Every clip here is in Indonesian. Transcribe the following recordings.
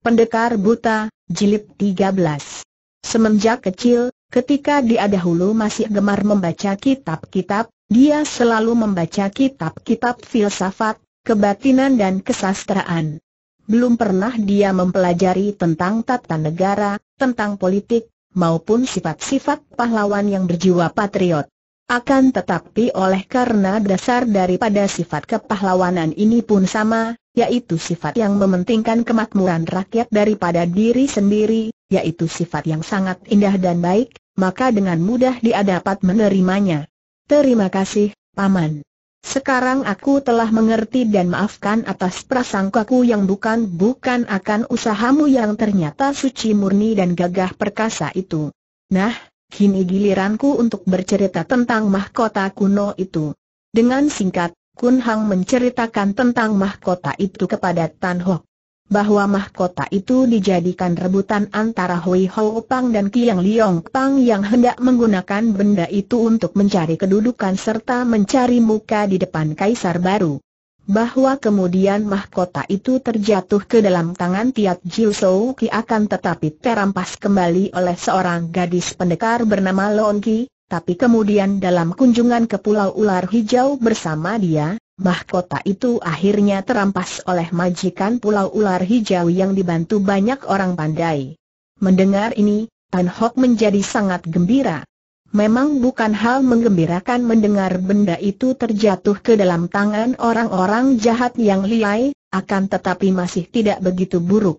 Pendekar Buta, Jilid 13 Semenjak kecil, ketika dia dahulu masih gemar membaca kitab-kitab, dia selalu membaca kitab-kitab filsafat, kebatinan dan kesastraan. Belum pernah dia mempelajari tentang tata negara, tentang politik, maupun sifat-sifat pahlawan yang berjiwa patriot. Akan tetapi oleh karena dasar daripada sifat kepahlawanan ini pun sama, yaitu sifat yang mementingkan kemakmuran rakyat daripada diri sendiri, yaitu sifat yang sangat indah dan baik, maka dengan mudah dia dapat menerimanya. Terima kasih, Paman. Sekarang aku telah mengerti dan maafkan atas prasangkaku yang bukan-bukan akan usahamu yang ternyata suci murni dan gagah perkasa itu. Nah, kini giliranku untuk bercerita tentang mahkota kuno itu. Dengan singkat, Kun Hang menceritakan tentang mahkota itu kepada Tan Hok. Bahwa mahkota itu dijadikan rebutan antara Hui Ho Pang dan Kiang Liong Pang yang hendak menggunakan benda itu untuk mencari kedudukan serta mencari muka di depan kaisar baru bahwa kemudian mahkota itu terjatuh ke dalam tangan Tiat Jiu Sou Ki akan tetapi terampas kembali oleh seorang gadis pendekar bernama Lon Ki, tapi kemudian dalam kunjungan ke Pulau Ular Hijau bersama dia, mahkota itu akhirnya terampas oleh majikan Pulau Ular Hijau yang dibantu banyak orang pandai. Mendengar ini, Tan Hok menjadi sangat gembira. Memang bukan hal menggembirakan mendengar benda itu terjatuh ke dalam tangan orang-orang jahat yang liai, akan tetapi masih tidak begitu buruk.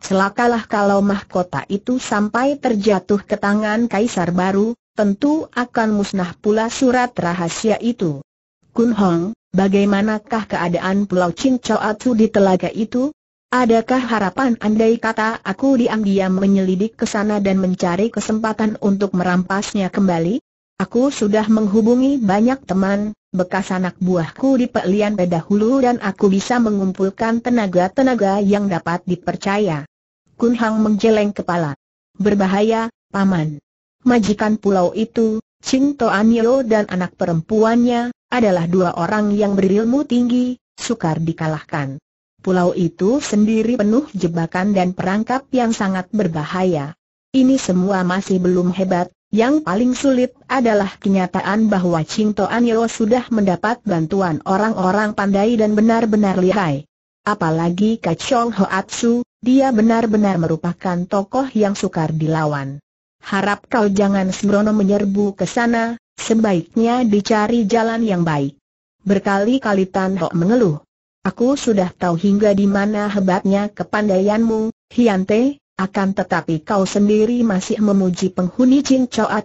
Celakalah kalau mahkota itu sampai terjatuh ke tangan kaisar baru, tentu akan musnah pula surat rahasia itu. Kun Hong, bagaimanakah keadaan Pulau Cincoatu di telaga itu? Adakah harapan andai kata aku diam-diam menyelidik ke sana dan mencari kesempatan untuk merampasnya kembali? Aku sudah menghubungi banyak teman, bekas anak buahku di Pelian dahulu dan aku bisa mengumpulkan tenaga-tenaga yang dapat dipercaya. Kun Hang menjeleng kepala. Berbahaya, Paman. Majikan pulau itu, Ching Toanyo dan anak perempuannya, adalah dua orang yang berilmu tinggi, sukar dikalahkan. Pulau itu sendiri penuh jebakan dan perangkap yang sangat berbahaya. Ini semua masih belum hebat, yang paling sulit adalah kenyataan bahwa Ching Toan sudah mendapat bantuan orang-orang pandai dan benar-benar lihai. Apalagi Kachong Hoatsu, dia benar-benar merupakan tokoh yang sukar dilawan. Harap kau jangan sembrono menyerbu ke sana, sebaiknya dicari jalan yang baik. Berkali-kali Tan Ho mengeluh. Aku sudah tahu hingga di mana hebatnya kepandaianmu, Hiante, akan tetapi kau sendiri masih memuji penghuni Chin Choa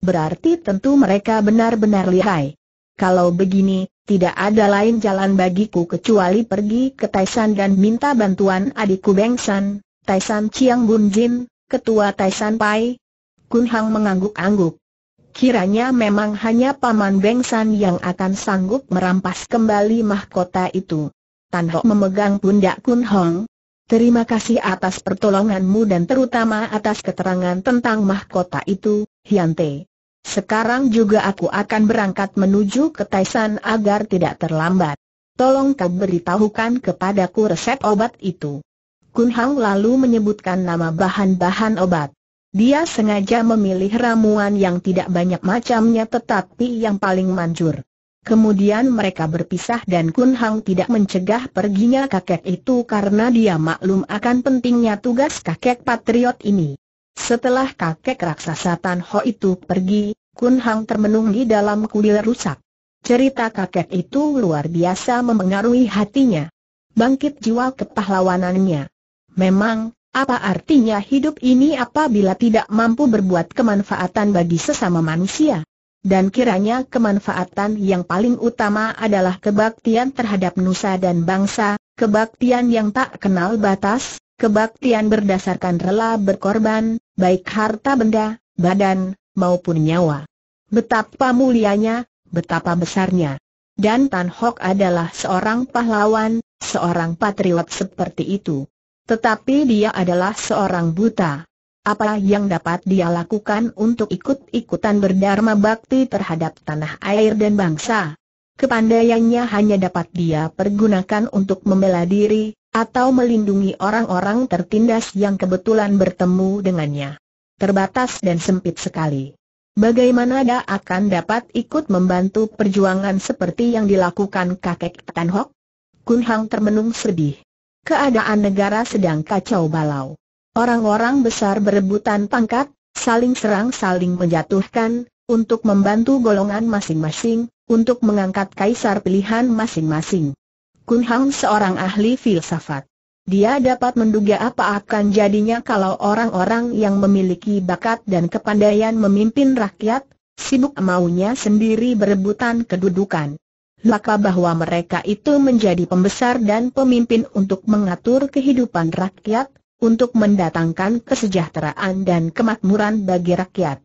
berarti tentu mereka benar-benar lihai. Kalau begini, tidak ada lain jalan bagiku kecuali pergi ke Taisan dan minta bantuan adikku Bengsan, Taisan Chiang Bun Jin, ketua Taisan Pai. Kun Hang mengangguk-angguk. Kiranya memang hanya Paman Bengsan yang akan sanggup merampas kembali mahkota itu. Tan memegang pundak Kun Hong. Terima kasih atas pertolonganmu dan terutama atas keterangan tentang mahkota itu, Hian Te. Sekarang juga aku akan berangkat menuju ke Taisan agar tidak terlambat. Tolong kau beritahukan kepadaku resep obat itu. Kun Hang lalu menyebutkan nama bahan-bahan obat. Dia sengaja memilih ramuan yang tidak banyak macamnya tetapi yang paling manjur. Kemudian mereka berpisah dan Kun Hang tidak mencegah perginya kakek itu karena dia maklum akan pentingnya tugas kakek patriot ini. Setelah kakek raksasa Tan Ho itu pergi, Kun Hang termenung di dalam kuil rusak. Cerita kakek itu luar biasa memengaruhi hatinya. Bangkit jiwa kepahlawanannya. Memang, apa artinya hidup ini apabila tidak mampu berbuat kemanfaatan bagi sesama manusia? dan kiranya kemanfaatan yang paling utama adalah kebaktian terhadap nusa dan bangsa, kebaktian yang tak kenal batas, kebaktian berdasarkan rela berkorban, baik harta benda, badan, maupun nyawa. Betapa mulianya, betapa besarnya. Dan Tan Hok adalah seorang pahlawan, seorang patriot seperti itu. Tetapi dia adalah seorang buta. Apa yang dapat dia lakukan untuk ikut-ikutan berdharma bakti terhadap tanah air dan bangsa? Kepandaiannya hanya dapat dia pergunakan untuk membela diri, atau melindungi orang-orang tertindas yang kebetulan bertemu dengannya. Terbatas dan sempit sekali. Bagaimana dia akan dapat ikut membantu perjuangan seperti yang dilakukan kakek Tan Hok? Kun Hang termenung sedih. Keadaan negara sedang kacau balau. Orang-orang besar berebutan pangkat, saling serang saling menjatuhkan, untuk membantu golongan masing-masing, untuk mengangkat kaisar pilihan masing-masing. Kun Hang seorang ahli filsafat. Dia dapat menduga apa akan jadinya kalau orang-orang yang memiliki bakat dan kepandaian memimpin rakyat, sibuk maunya sendiri berebutan kedudukan. Laka bahwa mereka itu menjadi pembesar dan pemimpin untuk mengatur kehidupan rakyat, untuk mendatangkan kesejahteraan dan kemakmuran bagi rakyat.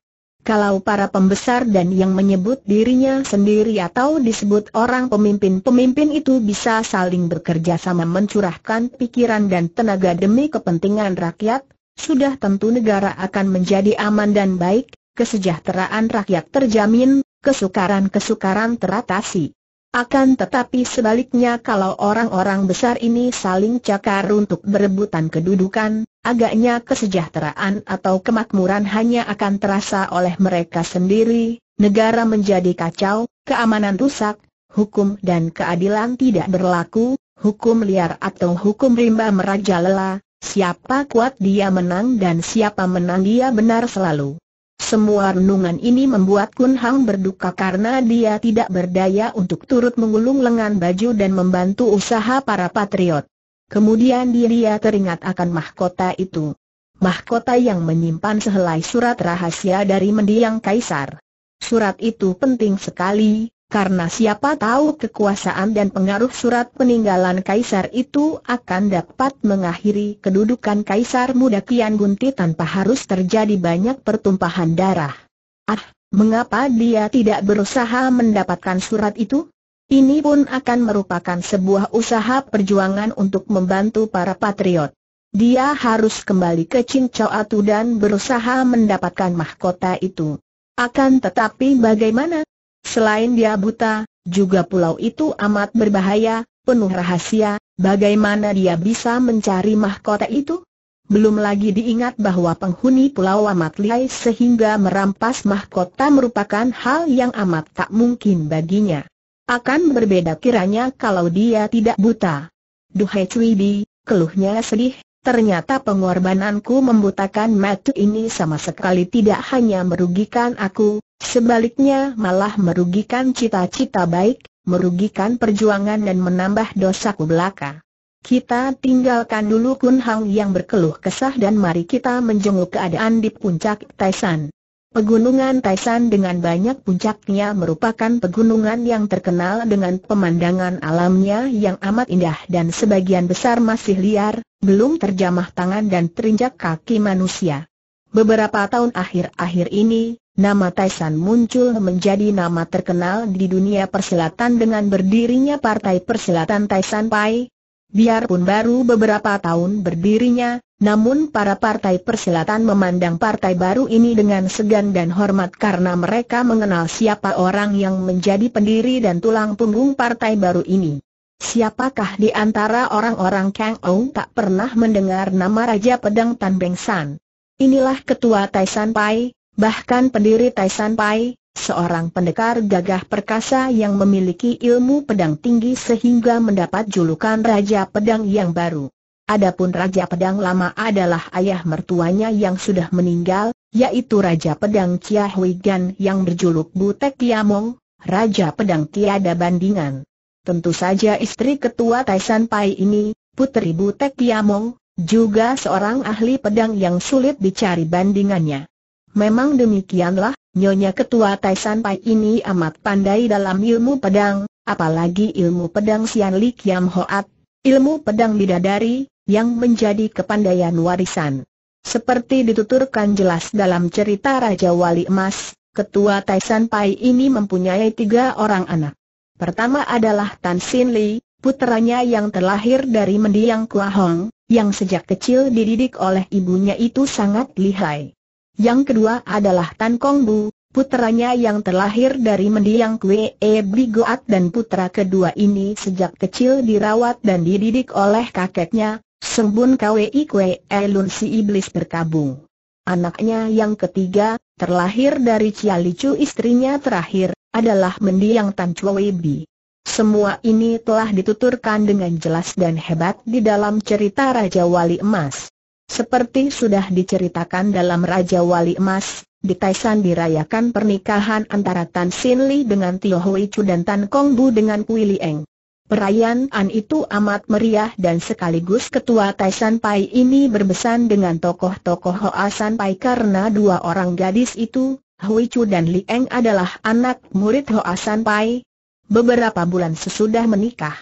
Kalau para pembesar dan yang menyebut dirinya sendiri atau disebut orang pemimpin-pemimpin itu bisa saling bekerja sama mencurahkan pikiran dan tenaga demi kepentingan rakyat, sudah tentu negara akan menjadi aman dan baik, kesejahteraan rakyat terjamin, kesukaran-kesukaran teratasi. Akan tetapi sebaliknya kalau orang-orang besar ini saling cakar untuk berebutan kedudukan, agaknya kesejahteraan atau kemakmuran hanya akan terasa oleh mereka sendiri, negara menjadi kacau, keamanan rusak, hukum dan keadilan tidak berlaku, hukum liar atau hukum rimba merajalela, siapa kuat dia menang dan siapa menang dia benar selalu. Semua renungan ini membuat Kun Hang berduka karena dia tidak berdaya untuk turut mengulung lengan baju dan membantu usaha para patriot. Kemudian dia teringat akan mahkota itu. Mahkota yang menyimpan sehelai surat rahasia dari mendiang kaisar. Surat itu penting sekali, karena siapa tahu kekuasaan dan pengaruh surat peninggalan kaisar itu akan dapat mengakhiri kedudukan kaisar muda Kian Gunti tanpa harus terjadi banyak pertumpahan darah. Ah, mengapa dia tidak berusaha mendapatkan surat itu? Ini pun akan merupakan sebuah usaha perjuangan untuk membantu para patriot. Dia harus kembali ke Atu dan berusaha mendapatkan mahkota itu. Akan tetapi bagaimana? Selain dia buta, juga pulau itu amat berbahaya, penuh rahasia, bagaimana dia bisa mencari mahkota itu? Belum lagi diingat bahwa penghuni pulau amat lihai sehingga merampas mahkota merupakan hal yang amat tak mungkin baginya. Akan berbeda kiranya kalau dia tidak buta. Duhai Di, keluhnya sedih, ternyata pengorbananku membutakan matu ini sama sekali tidak hanya merugikan aku, Sebaliknya malah merugikan cita-cita baik, merugikan perjuangan dan menambah dosaku belaka. Kita tinggalkan dulu Kun Hang yang berkeluh kesah dan mari kita menjenguk keadaan di puncak Taisan. Pegunungan Taisan dengan banyak puncaknya merupakan pegunungan yang terkenal dengan pemandangan alamnya yang amat indah dan sebagian besar masih liar, belum terjamah tangan dan terinjak kaki manusia. Beberapa tahun akhir-akhir ini, Nama Taisan muncul menjadi nama terkenal di dunia persilatan dengan berdirinya Partai Persilatan Taisan Pai. Biarpun baru beberapa tahun berdirinya, namun para partai persilatan memandang partai baru ini dengan segan dan hormat karena mereka mengenal siapa orang yang menjadi pendiri dan tulang punggung partai baru ini. Siapakah di antara orang-orang Kang Ou tak pernah mendengar nama Raja Pedang Tan Beng San? Inilah Ketua Taisan Pai, Bahkan pendiri Taisan Pai, seorang pendekar gagah perkasa yang memiliki ilmu pedang tinggi sehingga mendapat julukan Raja Pedang yang baru. Adapun Raja Pedang lama adalah ayah mertuanya yang sudah meninggal, yaitu Raja Pedang Chia Hui Gan yang berjuluk Butek Kiamong, Raja Pedang tiada bandingan. Tentu saja istri ketua Taisan Pai ini, Putri Butek Kiamong, juga seorang ahli pedang yang sulit dicari bandingannya. Memang demikianlah, Nyonya Ketua Taisan Pai ini amat pandai dalam ilmu pedang, apalagi ilmu pedang Sian Li Kiam Hoat, ilmu pedang bidadari, yang menjadi kepandaian warisan. Seperti dituturkan jelas dalam cerita Raja Wali Emas, Ketua Taisan Pai ini mempunyai tiga orang anak. Pertama adalah Tan Sin Li, putranya yang terlahir dari mendiang Kua Hong, yang sejak kecil dididik oleh ibunya itu sangat lihai. Yang kedua adalah Tan Kong Bu, putranya yang terlahir dari mendiang Kwe E Bigoat dan putra kedua ini sejak kecil dirawat dan dididik oleh kakeknya, Sembun Kwe I Kwe E Lun si iblis berkabung. Anaknya yang ketiga, terlahir dari Cialicu istrinya terakhir, adalah mendiang Tan Chue Bi. Semua ini telah dituturkan dengan jelas dan hebat di dalam cerita Raja Wali Emas. Seperti sudah diceritakan dalam Raja Wali Emas, di Taisan dirayakan pernikahan antara Tan Sin Li dengan Tio Hui Chu dan Tan Kong Bu dengan Kui Lieng. Perayaan itu amat meriah dan sekaligus ketua Taisan Pai ini berbesan dengan tokoh-tokoh Hoa San Pai karena dua orang gadis itu, Hui Chu dan Li Eng adalah anak murid Hoa San Pai. Beberapa bulan sesudah menikah,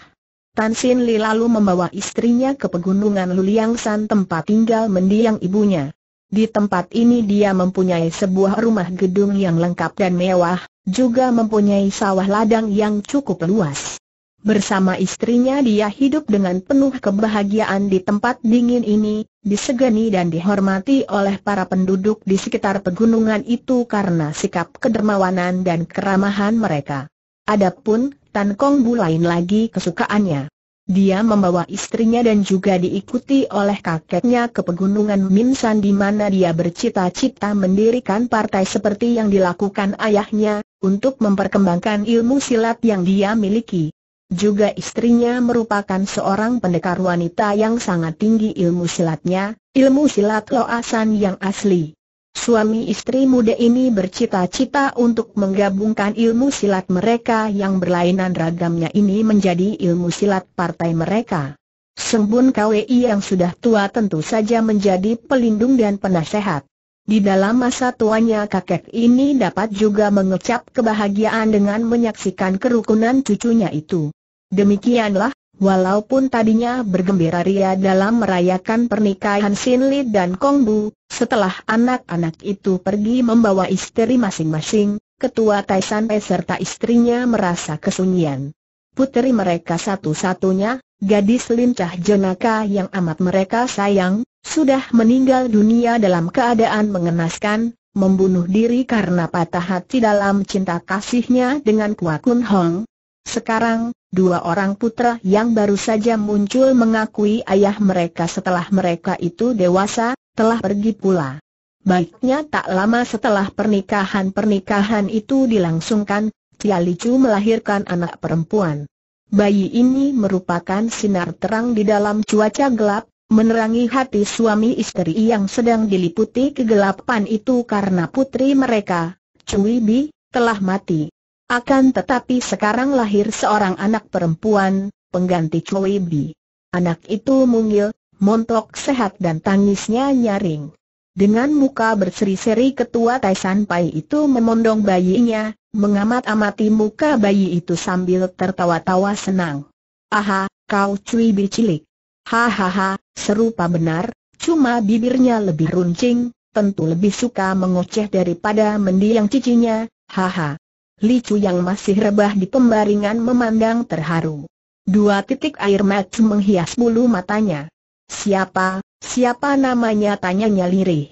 Tan Sin Li lalu membawa istrinya ke pegunungan Luliang San tempat tinggal mendiang ibunya. Di tempat ini dia mempunyai sebuah rumah gedung yang lengkap dan mewah, juga mempunyai sawah ladang yang cukup luas. Bersama istrinya dia hidup dengan penuh kebahagiaan di tempat dingin ini, disegani dan dihormati oleh para penduduk di sekitar pegunungan itu karena sikap kedermawanan dan keramahan mereka. Adapun Tan Kong Bu lain lagi kesukaannya. Dia membawa istrinya dan juga diikuti oleh kakeknya ke pegunungan Minsan di mana dia bercita-cita mendirikan partai seperti yang dilakukan ayahnya, untuk memperkembangkan ilmu silat yang dia miliki. Juga istrinya merupakan seorang pendekar wanita yang sangat tinggi ilmu silatnya, ilmu silat loasan yang asli. Suami istri muda ini bercita-cita untuk menggabungkan ilmu silat mereka yang berlainan ragamnya ini menjadi ilmu silat partai mereka. Sembun KWI yang sudah tua tentu saja menjadi pelindung dan penasehat. Di dalam masa tuanya kakek ini dapat juga mengecap kebahagiaan dengan menyaksikan kerukunan cucunya itu. Demikianlah, Walaupun tadinya bergembira ria dalam merayakan pernikahan Sin Li dan Kong Bu, setelah anak-anak itu pergi membawa istri masing-masing, ketua Taisan serta istrinya merasa kesunyian. Puteri mereka satu-satunya, gadis lincah jenaka yang amat mereka sayang, sudah meninggal dunia dalam keadaan mengenaskan, membunuh diri karena patah hati dalam cinta kasihnya dengan Kua Kun Hong, sekarang, dua orang putra yang baru saja muncul mengakui ayah mereka setelah mereka itu dewasa, telah pergi pula. Baiknya tak lama setelah pernikahan-pernikahan itu dilangsungkan, Tia Licu melahirkan anak perempuan. Bayi ini merupakan sinar terang di dalam cuaca gelap, menerangi hati suami istri yang sedang diliputi kegelapan itu karena putri mereka, Cui Bi, telah mati. Akan tetapi sekarang lahir seorang anak perempuan, pengganti Chloe Bi. Anak itu mungil, montok sehat dan tangisnya nyaring. Dengan muka berseri-seri ketua Taisan Pai itu memondong bayinya, mengamat-amati muka bayi itu sambil tertawa-tawa senang. Aha, kau Cui Bi cilik. Hahaha, serupa benar, cuma bibirnya lebih runcing, tentu lebih suka mengoceh daripada mendiang cicinya, haha. Licu yang masih rebah di pembaringan memandang terharu. Dua titik air mata menghias bulu matanya. Siapa, siapa namanya tanyanya lirih.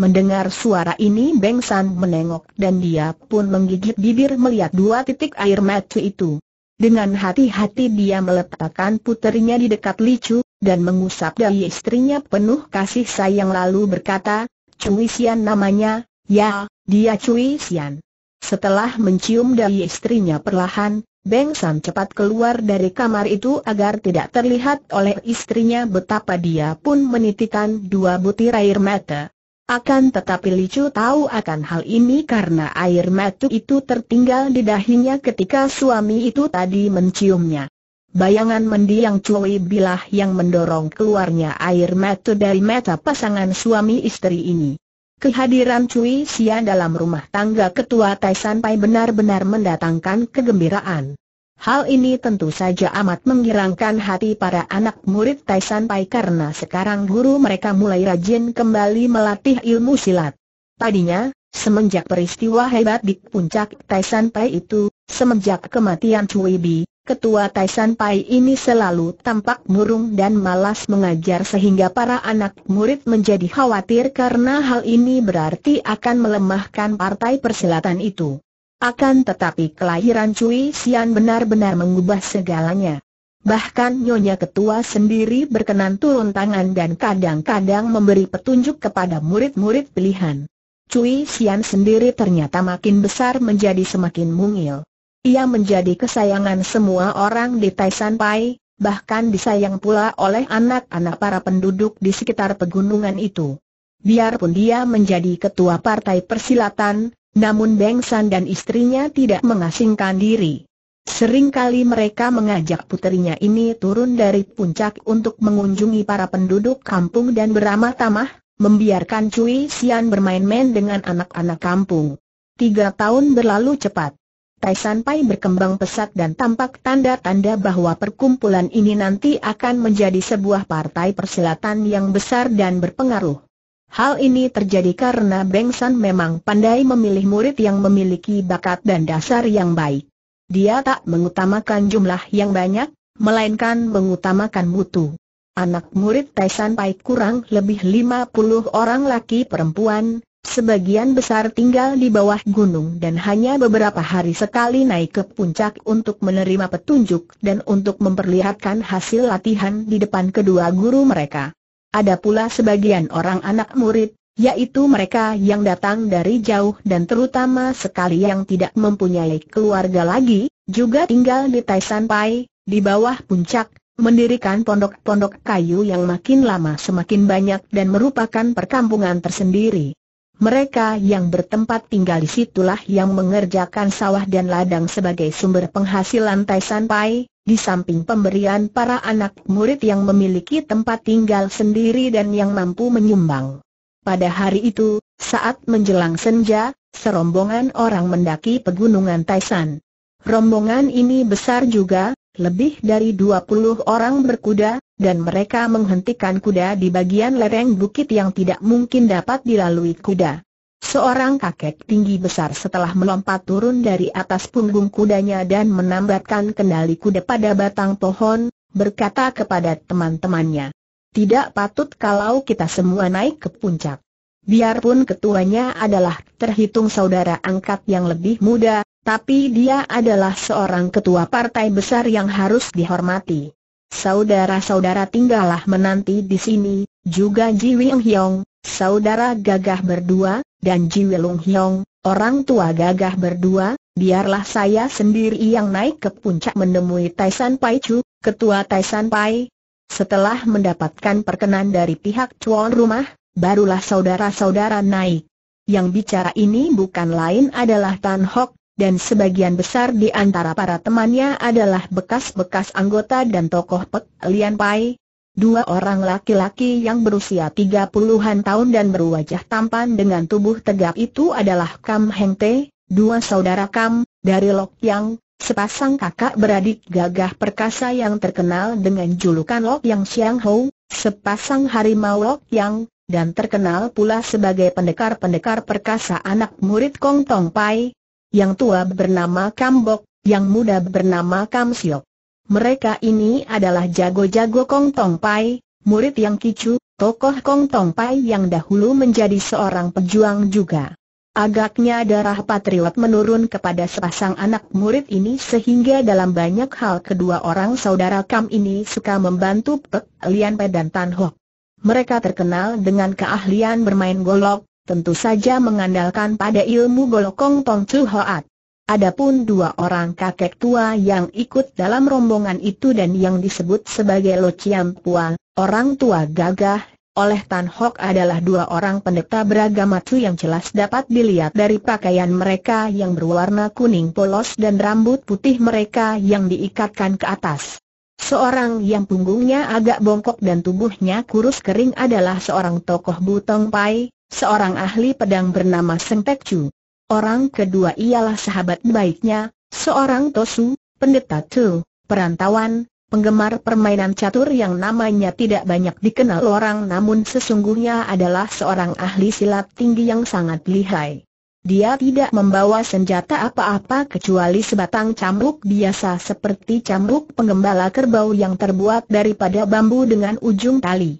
Mendengar suara ini Beng San menengok dan dia pun menggigit bibir melihat dua titik air mata itu. Dengan hati-hati dia meletakkan puterinya di dekat Licu, dan mengusap dari istrinya penuh kasih sayang lalu berkata, Cui Sian namanya, ya, dia Cui Sian. Setelah mencium dari istrinya perlahan, Beng San cepat keluar dari kamar itu agar tidak terlihat oleh istrinya betapa dia pun menitikan dua butir air mata. Akan tetapi Licu tahu akan hal ini karena air mata itu tertinggal di dahinya ketika suami itu tadi menciumnya. Bayangan mendiang Cui Bilah yang mendorong keluarnya air mata dari mata pasangan suami istri ini. Kehadiran Cui Xian dalam rumah tangga ketua Tai San Pai benar-benar mendatangkan kegembiraan. Hal ini tentu saja amat menggirangkan hati para anak murid Tai San Pai karena sekarang guru mereka mulai rajin kembali melatih ilmu silat. Tadinya, semenjak peristiwa hebat di puncak Tai San Pai itu, semenjak kematian Cui Bi, Ketua Taisan Pai ini selalu tampak murung dan malas mengajar sehingga para anak murid menjadi khawatir karena hal ini berarti akan melemahkan partai persilatan itu. Akan tetapi kelahiran Cui Sian benar-benar mengubah segalanya. Bahkan Nyonya Ketua sendiri berkenan turun tangan dan kadang-kadang memberi petunjuk kepada murid-murid pilihan. Cui Sian sendiri ternyata makin besar menjadi semakin mungil. Ia menjadi kesayangan semua orang di Taisan Pai, bahkan disayang pula oleh anak-anak para penduduk di sekitar pegunungan itu. Biarpun dia menjadi ketua partai persilatan, namun Beng San dan istrinya tidak mengasingkan diri. Sering kali mereka mengajak putrinya ini turun dari puncak untuk mengunjungi para penduduk kampung dan beramah-tamah, membiarkan Cui Sian bermain-main dengan anak-anak kampung. Tiga tahun berlalu cepat. Pai berkembang pesat dan tampak tanda-tanda bahwa perkumpulan ini nanti akan menjadi sebuah partai persilatan yang besar dan berpengaruh. Hal ini terjadi karena Beng San memang pandai memilih murid yang memiliki bakat dan dasar yang baik. Dia tak mengutamakan jumlah yang banyak, melainkan mengutamakan mutu. Anak murid Taisan Pai kurang lebih 50 orang laki perempuan, sebagian besar tinggal di bawah gunung dan hanya beberapa hari sekali naik ke puncak untuk menerima petunjuk dan untuk memperlihatkan hasil latihan di depan kedua guru mereka. Ada pula sebagian orang anak murid, yaitu mereka yang datang dari jauh dan terutama sekali yang tidak mempunyai keluarga lagi, juga tinggal di Taisan Pai, di bawah puncak, mendirikan pondok-pondok kayu yang makin lama semakin banyak dan merupakan perkampungan tersendiri. Mereka yang bertempat tinggal di situlah yang mengerjakan sawah dan ladang sebagai sumber penghasilan Tai Pai, di samping pemberian para anak murid yang memiliki tempat tinggal sendiri dan yang mampu menyumbang. Pada hari itu, saat menjelang senja, serombongan orang mendaki pegunungan Taisan. Rombongan ini besar juga, lebih dari 20 orang berkuda, dan mereka menghentikan kuda di bagian lereng bukit yang tidak mungkin dapat dilalui kuda. Seorang kakek tinggi besar setelah melompat turun dari atas punggung kudanya dan menambatkan kendali kuda pada batang pohon, berkata kepada teman-temannya, tidak patut kalau kita semua naik ke puncak. Biarpun ketuanya adalah terhitung saudara angkat yang lebih muda, tapi dia adalah seorang ketua partai besar yang harus dihormati. Saudara-saudara tinggallah menanti di sini, juga Ji Wing Hyong, saudara gagah berdua, dan Ji Wilung Hyong, orang tua gagah berdua, biarlah saya sendiri yang naik ke puncak menemui Taisan Pai Chu, ketua Taisan Pai. Setelah mendapatkan perkenan dari pihak tuan rumah, barulah saudara-saudara naik. Yang bicara ini bukan lain adalah Tan Hock, dan sebagian besar di antara para temannya adalah bekas-bekas anggota dan tokoh Pek Lian Pai. Dua orang laki-laki yang berusia tiga puluhan tahun dan berwajah tampan dengan tubuh tegap itu adalah Kam Heng Te, dua saudara Kam, dari Lok Yang, sepasang kakak beradik gagah perkasa yang terkenal dengan julukan Lok Yang Siang Hou, sepasang harimau Lok Yang, dan terkenal pula sebagai pendekar-pendekar perkasa anak murid Kong Tong Pai, yang tua bernama Kambok, yang muda bernama Kam Mereka ini adalah jago-jago Kong Tong Pai, murid yang kicu, tokoh Kong Tong Pai yang dahulu menjadi seorang pejuang juga. Agaknya darah patriot menurun kepada sepasang anak murid ini sehingga dalam banyak hal kedua orang saudara Kam ini suka membantu Pek, Lian Pe dan Tan Hock. Mereka terkenal dengan keahlian bermain golok, tentu saja mengandalkan pada ilmu golokong Tong Chu Hoat. Adapun dua orang kakek tua yang ikut dalam rombongan itu dan yang disebut sebagai Lo Chiam Pua, orang tua gagah, oleh Tan Hok adalah dua orang pendeta beragama Chu yang jelas dapat dilihat dari pakaian mereka yang berwarna kuning polos dan rambut putih mereka yang diikatkan ke atas. Seorang yang punggungnya agak bongkok dan tubuhnya kurus kering adalah seorang tokoh Butong Pai, Seorang ahli pedang bernama Seng Pek Chu. Orang kedua ialah sahabat baiknya, seorang Tosu, pendeta Tu, perantauan, penggemar permainan catur yang namanya tidak banyak dikenal orang namun sesungguhnya adalah seorang ahli silat tinggi yang sangat lihai. Dia tidak membawa senjata apa-apa kecuali sebatang cambuk biasa seperti cambuk penggembala kerbau yang terbuat daripada bambu dengan ujung tali.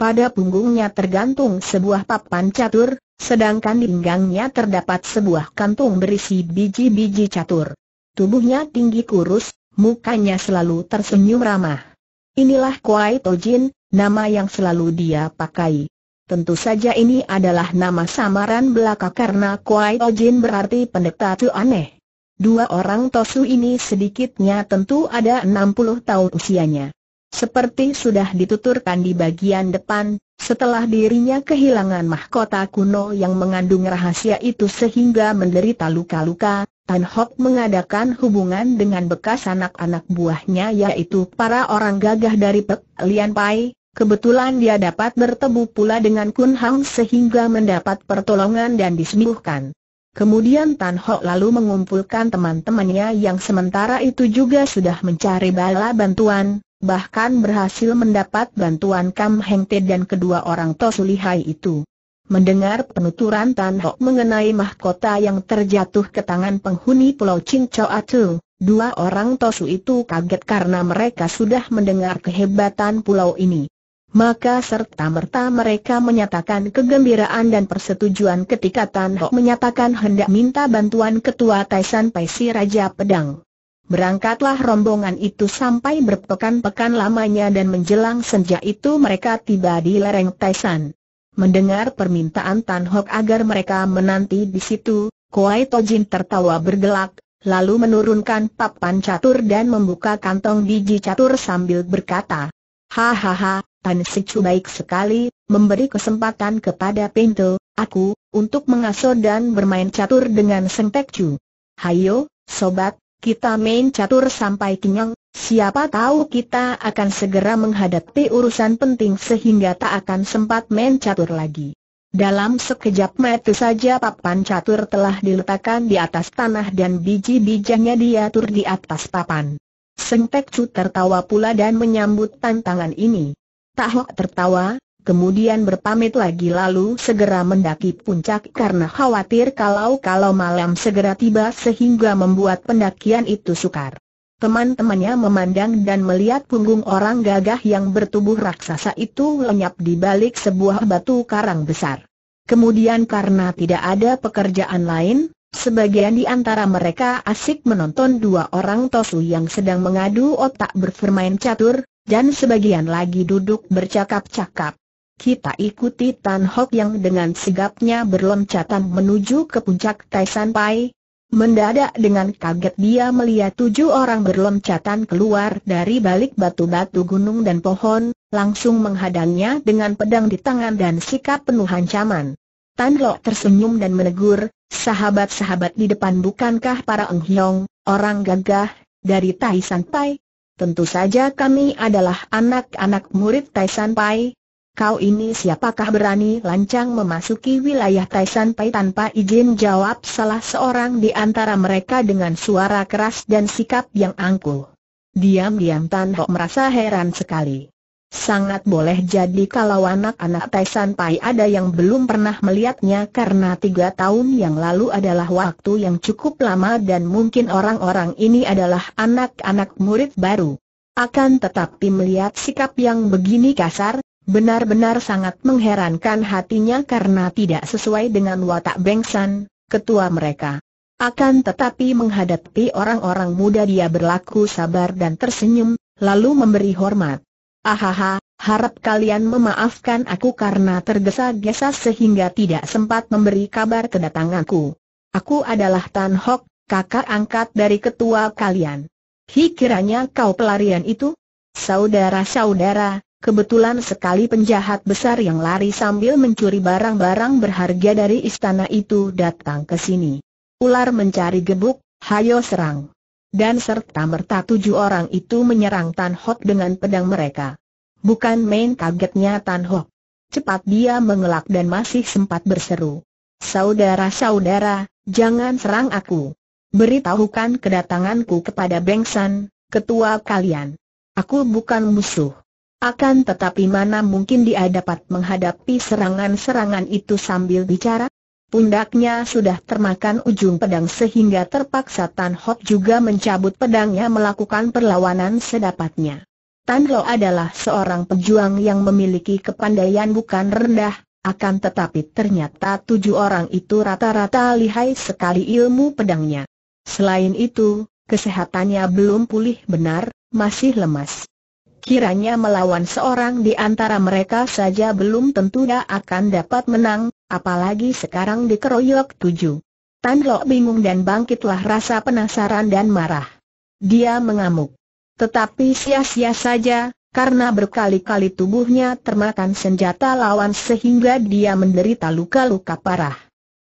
Pada punggungnya tergantung sebuah papan catur, sedangkan di pinggangnya terdapat sebuah kantung berisi biji-biji catur. Tubuhnya tinggi kurus, mukanya selalu tersenyum ramah. Inilah Kuai Tojin, nama yang selalu dia pakai. Tentu saja ini adalah nama samaran belaka karena Kuai Tojin berarti pendeta tu aneh. Dua orang Tosu ini sedikitnya tentu ada 60 tahun usianya. Seperti sudah dituturkan di bagian depan, setelah dirinya kehilangan mahkota kuno yang mengandung rahasia itu sehingga menderita luka-luka, Tan Hok mengadakan hubungan dengan bekas anak-anak buahnya yaitu para orang gagah dari Pek Lian Pai, kebetulan dia dapat bertemu pula dengan Kun Hang sehingga mendapat pertolongan dan disembuhkan. Kemudian Tan Hok lalu mengumpulkan teman-temannya yang sementara itu juga sudah mencari bala bantuan, bahkan berhasil mendapat bantuan Kam Heng Te dan kedua orang Tosulihai itu. Mendengar penuturan Tan Hok mengenai mahkota yang terjatuh ke tangan penghuni Pulau Chau Atu, dua orang Tosu itu kaget karena mereka sudah mendengar kehebatan pulau ini. Maka serta-merta mereka menyatakan kegembiraan dan persetujuan ketika Tan Hok menyatakan hendak minta bantuan ketua Taisan Paisi Raja Pedang. Berangkatlah rombongan itu sampai berpekan-pekan lamanya dan menjelang senja itu mereka tiba di lereng Taisan. Mendengar permintaan Tan Hok agar mereka menanti di situ, Kuai Tojin tertawa bergelak, lalu menurunkan papan catur dan membuka kantong biji catur sambil berkata, Hahaha, Tan Sichu baik sekali, memberi kesempatan kepada Pinto, aku, untuk mengasuh dan bermain catur dengan Seng Chu. Hayo, sobat, kita main catur sampai kenyang, siapa tahu kita akan segera menghadapi urusan penting sehingga tak akan sempat main catur lagi. Dalam sekejap mata saja papan catur telah diletakkan di atas tanah dan biji bijinya diatur di atas papan. Seng Chu tertawa pula dan menyambut tantangan ini. Tak Hok tertawa, kemudian berpamit lagi lalu segera mendaki puncak karena khawatir kalau-kalau malam segera tiba sehingga membuat pendakian itu sukar. Teman-temannya memandang dan melihat punggung orang gagah yang bertubuh raksasa itu lenyap di balik sebuah batu karang besar. Kemudian karena tidak ada pekerjaan lain, sebagian di antara mereka asik menonton dua orang tosu yang sedang mengadu otak bermain catur, dan sebagian lagi duduk bercakap-cakap kita ikuti Tan Hok yang dengan sigapnya berloncatan menuju ke puncak Taisan Pai. Mendadak dengan kaget dia melihat tujuh orang berloncatan keluar dari balik batu-batu gunung dan pohon, langsung menghadangnya dengan pedang di tangan dan sikap penuh ancaman. Tan Lok tersenyum dan menegur, sahabat-sahabat di depan bukankah para Eng Hiong, orang gagah, dari Tai San Pai? Tentu saja kami adalah anak-anak murid Tai San Pai, kau ini siapakah berani lancang memasuki wilayah Taisan Pai tanpa izin jawab salah seorang di antara mereka dengan suara keras dan sikap yang angkuh. Diam-diam Tan Ho merasa heran sekali. Sangat boleh jadi kalau anak-anak Taisan Pai ada yang belum pernah melihatnya karena tiga tahun yang lalu adalah waktu yang cukup lama dan mungkin orang-orang ini adalah anak-anak murid baru. Akan tetapi melihat sikap yang begini kasar, Benar-benar sangat mengherankan hatinya karena tidak sesuai dengan watak Bengsan, ketua mereka. Akan tetapi menghadapi orang-orang muda dia berlaku sabar dan tersenyum, lalu memberi hormat. Ahaha, harap kalian memaafkan aku karena tergesa-gesa sehingga tidak sempat memberi kabar kedatanganku. Aku adalah Tan Hok, kakak angkat dari ketua kalian. Hi kiranya kau pelarian itu? Saudara-saudara, Kebetulan sekali penjahat besar yang lari sambil mencuri barang-barang berharga dari istana itu datang ke sini. Ular mencari gebuk, hayo serang. Dan serta merta tujuh orang itu menyerang Tan Hok dengan pedang mereka. Bukan main kagetnya Tan Hok. Cepat dia mengelak dan masih sempat berseru. Saudara-saudara, jangan serang aku. Beritahukan kedatanganku kepada Beng San, ketua kalian. Aku bukan musuh. Akan tetapi mana mungkin dia dapat menghadapi serangan-serangan itu sambil bicara? Pundaknya sudah termakan ujung pedang sehingga terpaksa Tan Hok juga mencabut pedangnya melakukan perlawanan sedapatnya. Tan Lo adalah seorang pejuang yang memiliki kepandaian bukan rendah, akan tetapi ternyata tujuh orang itu rata-rata lihai sekali ilmu pedangnya. Selain itu, kesehatannya belum pulih benar, masih lemas. Kiranya melawan seorang di antara mereka saja belum tentu dia akan dapat menang, apalagi sekarang dikeroyok tujuh. Tan Lok bingung dan bangkitlah rasa penasaran dan marah. Dia mengamuk. Tetapi sia-sia saja, karena berkali-kali tubuhnya termakan senjata lawan sehingga dia menderita luka-luka parah.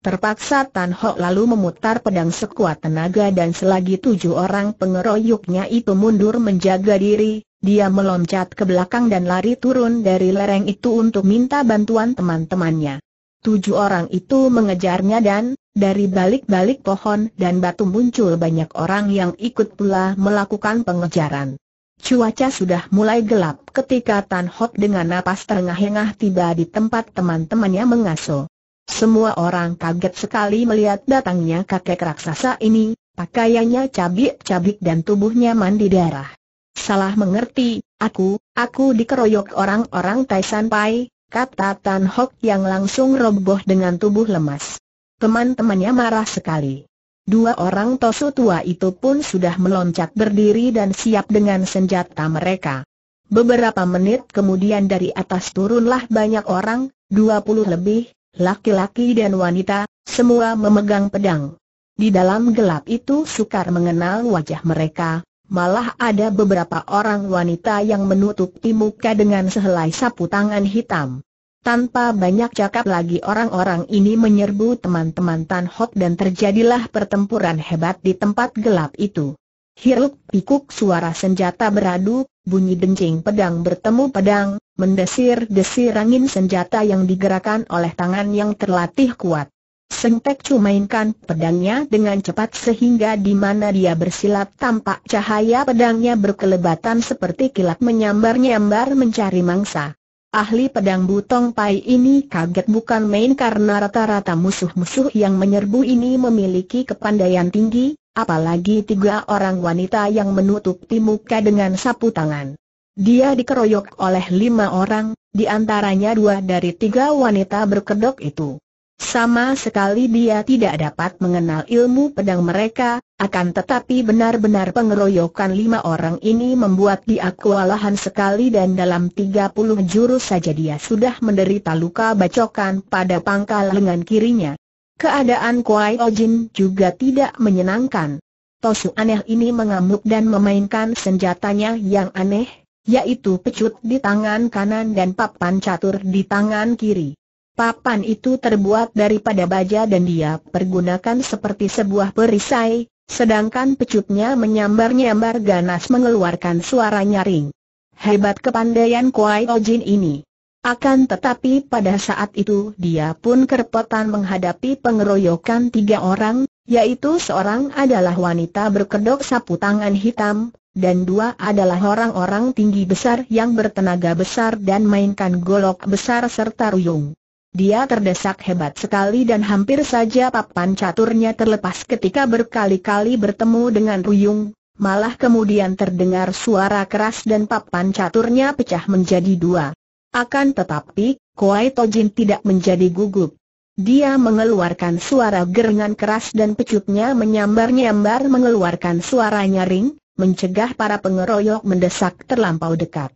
Terpaksa Tan Ho lalu memutar pedang sekuat tenaga dan selagi tujuh orang pengeroyoknya itu mundur menjaga diri, dia meloncat ke belakang dan lari turun dari lereng itu untuk minta bantuan teman-temannya. Tujuh orang itu mengejarnya dan, dari balik-balik pohon dan batu muncul banyak orang yang ikut pula melakukan pengejaran. Cuaca sudah mulai gelap ketika Tan Hok dengan napas terengah-engah tiba di tempat teman-temannya mengasuh. Semua orang kaget sekali melihat datangnya kakek raksasa ini, pakaiannya cabik-cabik dan tubuhnya mandi darah. Salah mengerti, aku, aku dikeroyok orang-orang Taisan Pai, kata Tan Hok yang langsung roboh dengan tubuh lemas. Teman-temannya marah sekali. Dua orang tosu tua itu pun sudah meloncat berdiri dan siap dengan senjata mereka. Beberapa menit kemudian dari atas turunlah banyak orang, dua puluh lebih, laki-laki dan wanita, semua memegang pedang. Di dalam gelap itu sukar mengenal wajah mereka, Malah ada beberapa orang wanita yang menutupi muka dengan sehelai sapu tangan hitam. Tanpa banyak cakap lagi orang-orang ini menyerbu teman-teman Tan Hok dan terjadilah pertempuran hebat di tempat gelap itu. Hiruk pikuk suara senjata beradu, bunyi dencing pedang bertemu pedang, mendesir-desir angin senjata yang digerakkan oleh tangan yang terlatih kuat. Sengtek Cu mainkan pedangnya dengan cepat sehingga di mana dia bersilat tampak cahaya pedangnya berkelebatan seperti kilat menyambar-nyambar mencari mangsa. Ahli pedang Butong Pai ini kaget bukan main karena rata-rata musuh-musuh yang menyerbu ini memiliki kepandaian tinggi, apalagi tiga orang wanita yang menutupi muka dengan sapu tangan. Dia dikeroyok oleh lima orang, di antaranya dua dari tiga wanita berkedok itu. Sama sekali dia tidak dapat mengenal ilmu pedang mereka, akan tetapi benar-benar pengeroyokan lima orang ini membuat dia kewalahan sekali dan dalam 30 jurus saja dia sudah menderita luka bacokan pada pangkal lengan kirinya. Keadaan Kuai Ojin juga tidak menyenangkan. Tosu aneh ini mengamuk dan memainkan senjatanya yang aneh, yaitu pecut di tangan kanan dan papan catur di tangan kiri. Papan itu terbuat daripada baja dan dia pergunakan seperti sebuah perisai, sedangkan pecutnya menyambar-nyambar ganas mengeluarkan suara nyaring. Hebat kepandaian Kuai Ojin ini. Akan tetapi pada saat itu dia pun kerepotan menghadapi pengeroyokan tiga orang, yaitu seorang adalah wanita berkedok sapu tangan hitam, dan dua adalah orang-orang tinggi besar yang bertenaga besar dan mainkan golok besar serta ruyung. Dia terdesak hebat sekali dan hampir saja papan caturnya terlepas ketika berkali-kali bertemu dengan Ruyung, malah kemudian terdengar suara keras dan papan caturnya pecah menjadi dua. Akan tetapi, Kuai Tojin tidak menjadi gugup. Dia mengeluarkan suara gerengan keras dan pecutnya menyambar-nyambar mengeluarkan suara nyaring, mencegah para pengeroyok mendesak terlampau dekat.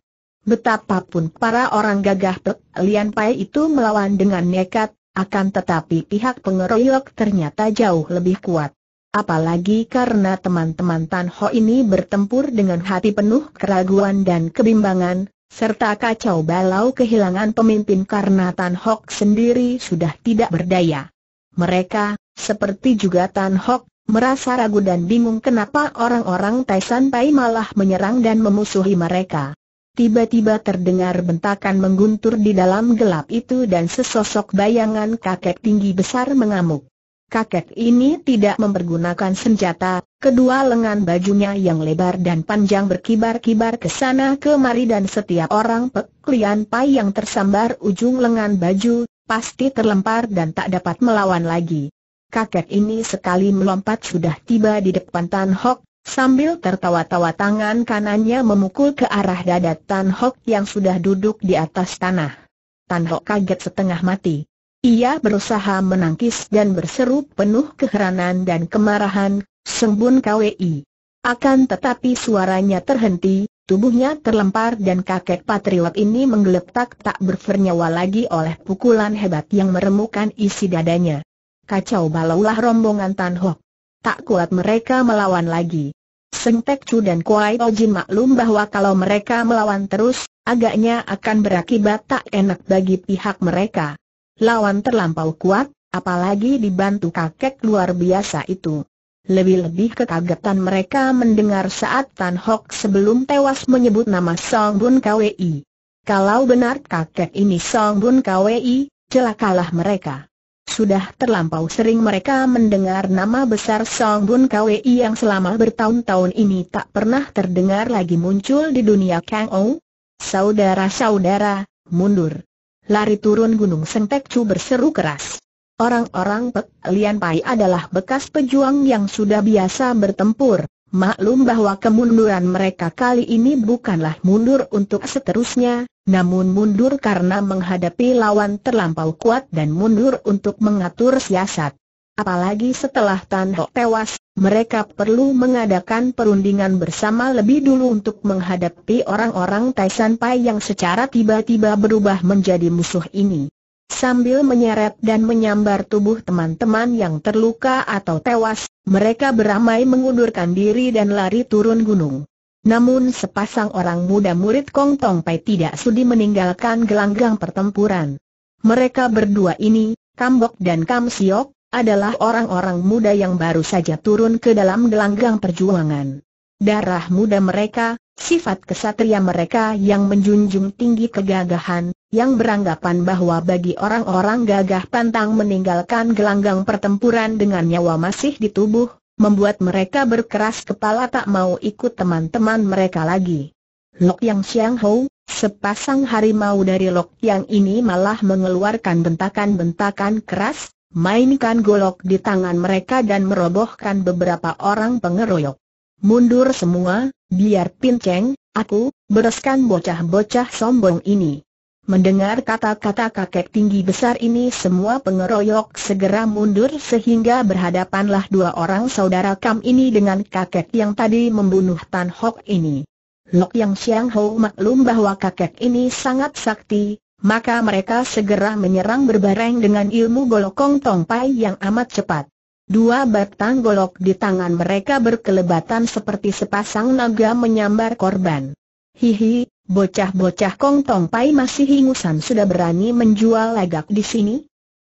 Betapapun para orang gagah Pek Lian Pai itu melawan dengan nekat, akan tetapi pihak pengeroyok ternyata jauh lebih kuat. Apalagi karena teman-teman Tan Ho ini bertempur dengan hati penuh keraguan dan kebimbangan, serta kacau balau kehilangan pemimpin karena Tan Hok sendiri sudah tidak berdaya. Mereka, seperti juga Tan Hok, merasa ragu dan bingung kenapa orang-orang Taisan Pai malah menyerang dan memusuhi mereka. Tiba-tiba terdengar bentakan mengguntur di dalam gelap itu dan sesosok bayangan kakek tinggi besar mengamuk. Kakek ini tidak mempergunakan senjata, kedua lengan bajunya yang lebar dan panjang berkibar-kibar ke sana kemari dan setiap orang peklian pai yang tersambar ujung lengan baju, pasti terlempar dan tak dapat melawan lagi. Kakek ini sekali melompat sudah tiba di depan Tan Hok, Sambil tertawa-tawa tangan kanannya memukul ke arah dada Tan Hok yang sudah duduk di atas tanah. Tan Hok kaget setengah mati. Ia berusaha menangkis dan berseru penuh keheranan dan kemarahan, Sembun KWI. Akan tetapi suaranya terhenti, tubuhnya terlempar dan kakek patriot ini menggeletak tak bernyawa lagi oleh pukulan hebat yang meremukan isi dadanya. Kacau balaulah rombongan Tan Hok. Tak kuat mereka melawan lagi. Seng Tek Chu dan Kuai Ojim maklum bahwa kalau mereka melawan terus, agaknya akan berakibat tak enak bagi pihak mereka. Lawan terlampau kuat, apalagi dibantu kakek luar biasa itu. Lebih-lebih kekagetan mereka mendengar saat Tan Hok sebelum tewas menyebut nama Song Bun Kwi. Kalau benar kakek ini Song Bun Kwi, celakalah mereka. Sudah terlampau sering mereka mendengar nama besar Song Bun Kwei yang selama bertahun-tahun ini tak pernah terdengar lagi muncul di dunia Kang Ou. Saudara-saudara, mundur. Lari turun gunung Sentek Chu berseru keras. Orang-orang Pek Lian Pai adalah bekas pejuang yang sudah biasa bertempur. Maklum bahwa kemunduran mereka kali ini bukanlah mundur untuk seterusnya, namun mundur karena menghadapi lawan terlampau kuat dan mundur untuk mengatur siasat. Apalagi setelah Tan Ho tewas, mereka perlu mengadakan perundingan bersama lebih dulu untuk menghadapi orang-orang Taisan Pai yang secara tiba-tiba berubah menjadi musuh ini. Sambil menyeret dan menyambar tubuh teman-teman yang terluka atau tewas, mereka beramai mengundurkan diri dan lari turun gunung. Namun sepasang orang muda murid Kong Tong Pai tidak sudi meninggalkan gelanggang pertempuran. Mereka berdua ini, Kambok dan Kam Siok, adalah orang-orang muda yang baru saja turun ke dalam gelanggang perjuangan. Darah muda mereka, sifat kesatria mereka yang menjunjung tinggi kegagahan, yang beranggapan bahwa bagi orang-orang gagah pantang meninggalkan gelanggang pertempuran dengan nyawa masih di tubuh, membuat mereka berkeras kepala tak mau ikut teman-teman mereka lagi. Lok Yang Siang Hou, sepasang harimau dari Lok Yang ini malah mengeluarkan bentakan-bentakan keras, mainkan golok di tangan mereka dan merobohkan beberapa orang pengeroyok. Mundur semua, biar pinceng, aku, bereskan bocah-bocah sombong ini. Mendengar kata-kata kakek tinggi besar ini semua pengeroyok segera mundur sehingga berhadapanlah dua orang saudara Kam ini dengan kakek yang tadi membunuh Tan Hok ini. Lok Yang Xiang Hou maklum bahwa kakek ini sangat sakti, maka mereka segera menyerang berbareng dengan ilmu golokong tongpai yang amat cepat. Dua batang golok di tangan mereka berkelebatan seperti sepasang naga menyambar korban. Hihi, Bocah-bocah Kong Tong Pai masih hingusan sudah berani menjual lagak di sini?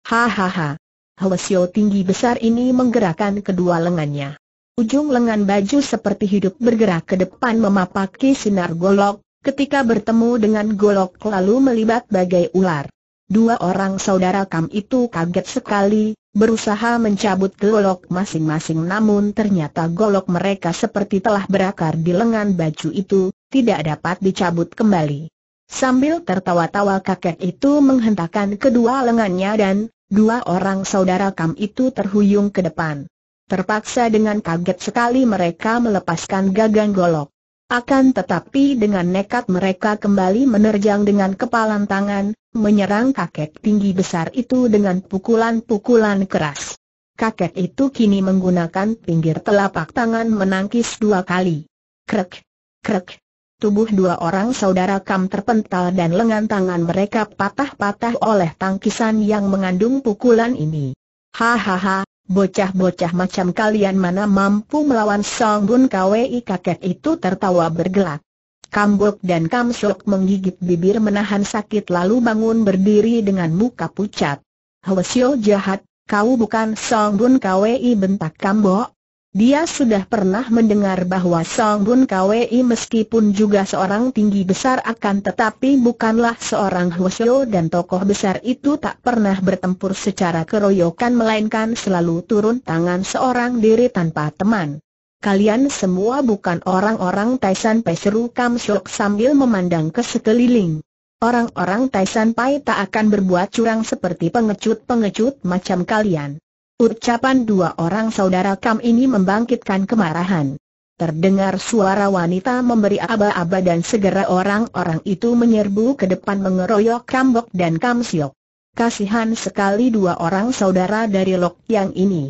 Hahaha. Halesio tinggi besar ini menggerakkan kedua lengannya. Ujung lengan baju seperti hidup bergerak ke depan memapaki sinar golok, ketika bertemu dengan golok lalu melibat bagai ular. Dua orang saudara Kam itu kaget sekali, berusaha mencabut golok masing-masing namun ternyata golok mereka seperti telah berakar di lengan baju itu, tidak dapat dicabut kembali. Sambil tertawa-tawa kakek itu menghentakkan kedua lengannya dan dua orang saudara Kam itu terhuyung ke depan. Terpaksa dengan kaget sekali mereka melepaskan gagang golok. Akan tetapi dengan nekat mereka kembali menerjang dengan kepalan tangan, menyerang kakek tinggi besar itu dengan pukulan-pukulan keras. Kakek itu kini menggunakan pinggir telapak tangan menangkis dua kali. Krek, krek. Tubuh dua orang saudara Kam terpental dan lengan tangan mereka patah-patah oleh tangkisan yang mengandung pukulan ini. Hahaha, Bocah-bocah macam kalian mana mampu melawan Song Bun Kwei kakek itu tertawa bergelak. Kambok dan Kamsok menggigit bibir menahan sakit lalu bangun berdiri dengan muka pucat. Hwasyo jahat, kau bukan Song Bun Kwei bentak Kambok, dia sudah pernah mendengar bahwa Song Bun Kwei meskipun juga seorang tinggi besar akan tetapi bukanlah seorang Hwasyo dan tokoh besar itu tak pernah bertempur secara keroyokan melainkan selalu turun tangan seorang diri tanpa teman. Kalian semua bukan orang-orang Taisan Pai seru Kam sambil memandang ke sekeliling. Orang-orang Taisan Pai tak akan berbuat curang seperti pengecut-pengecut macam kalian. Ucapan dua orang saudara Kam ini membangkitkan kemarahan. Terdengar suara wanita memberi aba-aba dan segera orang-orang itu menyerbu ke depan mengeroyok Kambok dan Kam Siok. Kasihan sekali dua orang saudara dari Lok Yang ini.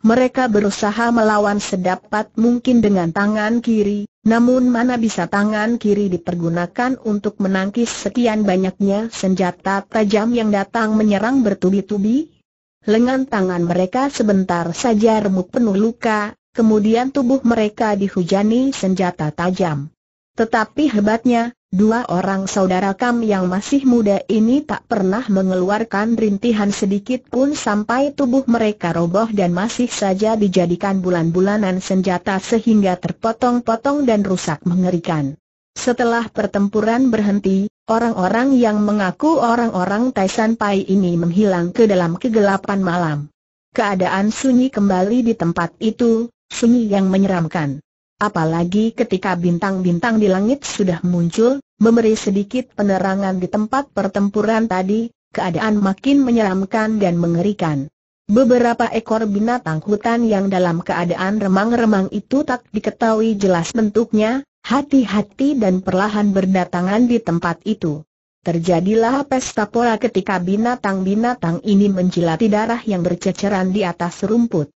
Mereka berusaha melawan sedapat mungkin dengan tangan kiri, namun mana bisa tangan kiri dipergunakan untuk menangkis sekian banyaknya senjata tajam yang datang menyerang bertubi-tubi? Lengan tangan mereka sebentar saja remuk penuh luka, kemudian tubuh mereka dihujani senjata tajam. Tetapi hebatnya, dua orang saudara Kam yang masih muda ini tak pernah mengeluarkan rintihan sedikit pun sampai tubuh mereka roboh dan masih saja dijadikan bulan-bulanan senjata sehingga terpotong-potong dan rusak mengerikan. Setelah pertempuran berhenti, Orang-orang yang mengaku orang-orang Taisan Pai ini menghilang ke dalam kegelapan malam. Keadaan sunyi kembali di tempat itu, sunyi yang menyeramkan. Apalagi ketika bintang-bintang di langit sudah muncul, memberi sedikit penerangan di tempat pertempuran tadi, keadaan makin menyeramkan dan mengerikan. Beberapa ekor binatang hutan yang dalam keadaan remang-remang itu tak diketahui jelas bentuknya, Hati-hati dan perlahan berdatangan di tempat itu. Terjadilah pesta pora ketika binatang-binatang ini menjilati darah yang berceceran di atas rumput.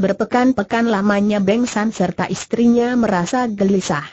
Berpekan-pekan lamanya Beng San serta istrinya merasa gelisah.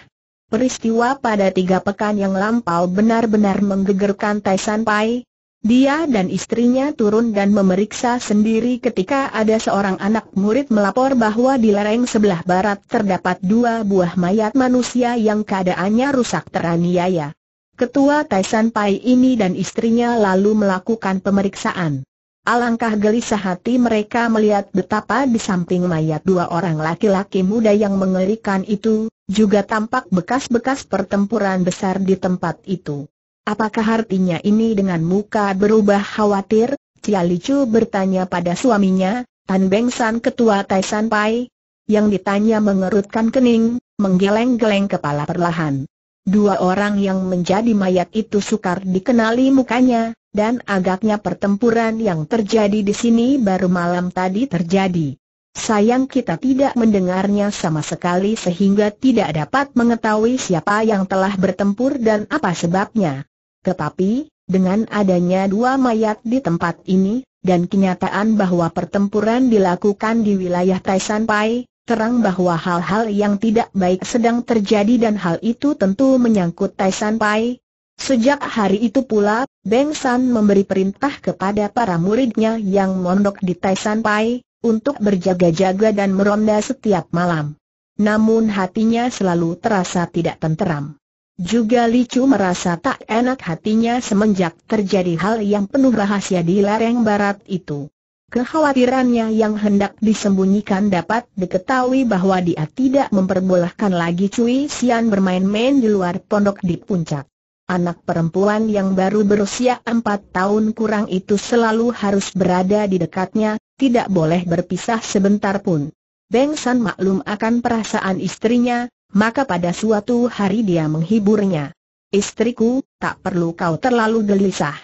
Peristiwa pada tiga pekan yang lampau benar-benar menggegerkan Tai San Pai, dia dan istrinya turun dan memeriksa sendiri ketika ada seorang anak murid melapor bahwa di lereng sebelah barat terdapat dua buah mayat manusia yang keadaannya rusak teraniaya. Ketua Taisan Pai ini dan istrinya lalu melakukan pemeriksaan. Alangkah gelisah hati mereka melihat betapa di samping mayat dua orang laki-laki muda yang mengerikan itu, juga tampak bekas-bekas pertempuran besar di tempat itu. Apakah artinya ini dengan muka berubah khawatir? Cia Licu bertanya pada suaminya, Tan Beng San ketua Tai San Pai. Yang ditanya mengerutkan kening, menggeleng-geleng kepala perlahan. Dua orang yang menjadi mayat itu sukar dikenali mukanya, dan agaknya pertempuran yang terjadi di sini baru malam tadi terjadi. Sayang kita tidak mendengarnya sama sekali sehingga tidak dapat mengetahui siapa yang telah bertempur dan apa sebabnya. Tetapi, dengan adanya dua mayat di tempat ini, dan kenyataan bahwa pertempuran dilakukan di wilayah Taisan Pai, terang bahwa hal-hal yang tidak baik sedang terjadi dan hal itu tentu menyangkut Taisan Pai. Sejak hari itu pula, Beng San memberi perintah kepada para muridnya yang mondok di Taisan Pai, untuk berjaga-jaga dan meronda setiap malam. Namun hatinya selalu terasa tidak tenteram. Juga Li Chu merasa tak enak hatinya semenjak terjadi hal yang penuh rahasia di lereng barat itu. Kekhawatirannya yang hendak disembunyikan dapat diketahui bahwa dia tidak memperbolehkan lagi Cui Sian bermain-main di luar pondok di puncak. Anak perempuan yang baru berusia empat tahun kurang itu selalu harus berada di dekatnya, tidak boleh berpisah sebentar pun. Beng San maklum akan perasaan istrinya, maka pada suatu hari dia menghiburnya. Istriku, tak perlu kau terlalu gelisah.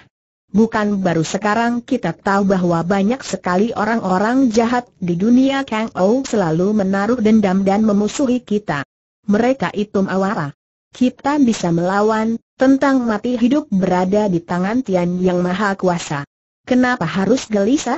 Bukan baru sekarang kita tahu bahwa banyak sekali orang-orang jahat di dunia Kang Ou selalu menaruh dendam dan memusuhi kita. Mereka itu mawara. Kita bisa melawan, tentang mati hidup berada di tangan Tian Yang Maha Kuasa. Kenapa harus gelisah?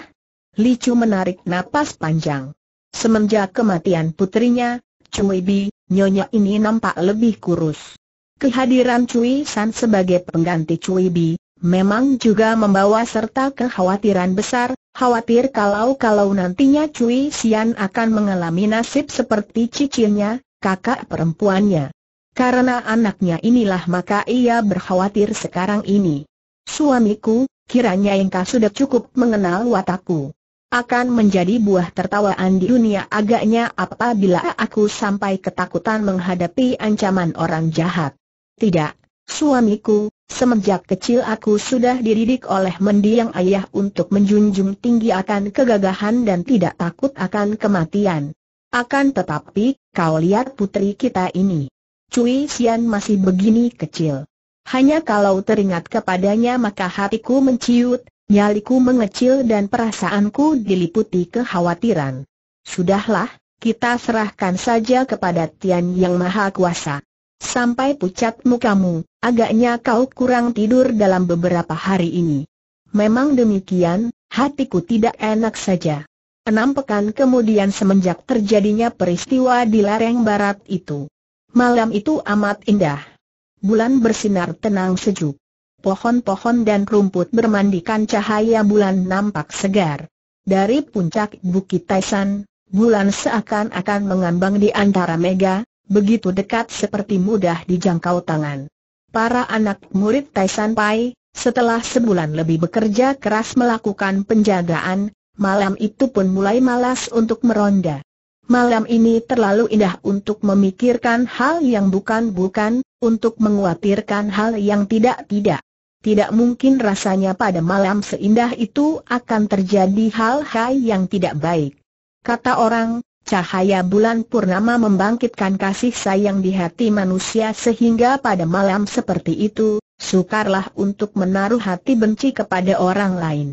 Li Chu menarik napas panjang. Semenjak kematian putrinya, Cui Bi, Nyonya ini nampak lebih kurus. Kehadiran Cui San sebagai pengganti Cui Bi, memang juga membawa serta kekhawatiran besar, khawatir kalau-kalau nantinya Cui Sian akan mengalami nasib seperti cicilnya, kakak perempuannya. Karena anaknya inilah maka ia berkhawatir sekarang ini. Suamiku, kiranya engkau sudah cukup mengenal watakku akan menjadi buah tertawaan di dunia agaknya apabila aku sampai ketakutan menghadapi ancaman orang jahat. Tidak, suamiku, semenjak kecil aku sudah dididik oleh mendiang ayah untuk menjunjung tinggi akan kegagahan dan tidak takut akan kematian. Akan tetapi, kau lihat putri kita ini. Cui Xian masih begini kecil. Hanya kalau teringat kepadanya maka hatiku menciut, Nyaliku mengecil dan perasaanku diliputi kekhawatiran. Sudahlah, kita serahkan saja kepada Tian Yang Maha Kuasa. Sampai pucat mukamu, agaknya kau kurang tidur dalam beberapa hari ini. Memang demikian, hatiku tidak enak saja. Enam pekan kemudian semenjak terjadinya peristiwa di lereng barat itu. Malam itu amat indah. Bulan bersinar tenang sejuk pohon-pohon dan rumput bermandikan cahaya bulan nampak segar. Dari puncak Bukit Taisan, bulan seakan-akan mengambang di antara mega, begitu dekat seperti mudah dijangkau tangan. Para anak murid Taisan Pai, setelah sebulan lebih bekerja keras melakukan penjagaan, malam itu pun mulai malas untuk meronda. Malam ini terlalu indah untuk memikirkan hal yang bukan-bukan, untuk menguatirkan hal yang tidak-tidak. Tidak mungkin rasanya pada malam seindah itu akan terjadi hal-hal yang tidak baik. Kata orang, cahaya bulan purnama membangkitkan kasih sayang di hati manusia sehingga pada malam seperti itu, sukarlah untuk menaruh hati benci kepada orang lain.